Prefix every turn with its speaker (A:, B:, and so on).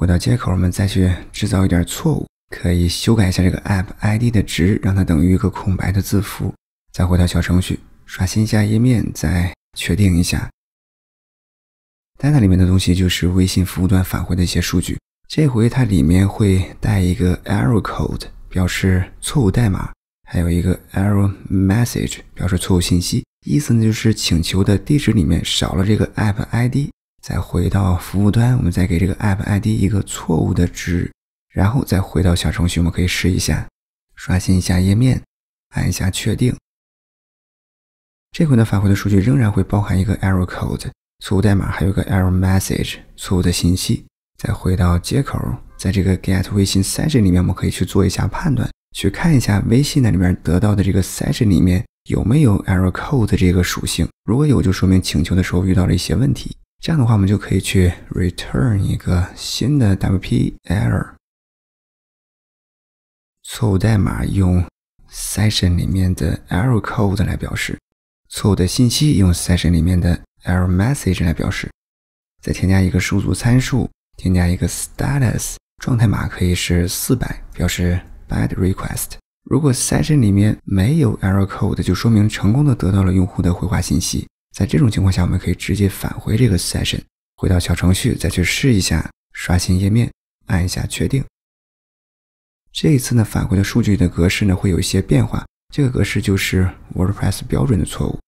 A: 回到接口，我们再去制造一点错误，可以修改一下这个 app ID 的值，让它等于一个空白的字符，再回到小程序刷新一下页面，再确定一下。data 里面的东西就是微信服务端返回的一些数据，这回它里面会带一个 error code 表示错误代码，还有一个 error message 表示错误信息，意思呢就是请求的地址里面少了这个 app ID。再回到服务端，我们再给这个 app ID 一个错误的值，然后再回到小程序，我们可以试一下，刷新一下页面，按一下确定。这回呢，返回的数据仍然会包含一个 error code 错误代码，还有个 error message 错误的信息。再回到接口，在这个 get 微信 session 里面，我们可以去做一下判断，去看一下微信那里面得到的这个 session 里面有没有 error code 这个属性，如果有，就说明请求的时候遇到了一些问题。这样的话，我们就可以去 return 一个新的 W P Error 错误代码用 session 里面的 error code 来表示错误的信息，用 session 里面的 error message 来表示。再添加一个数组参数，添加一个 status 状态码可以是400表示 Bad Request。如果 session 里面没有 error code，就说明成功的得到了用户的回话信息。在这种情况下，我们可以直接返回这个 session，回到小程序，再去试一下，刷新页面，按一下确定。这一次呢，返回的数据的格式呢，会有一些变化。这个格式就是 WordPress 标准的错误。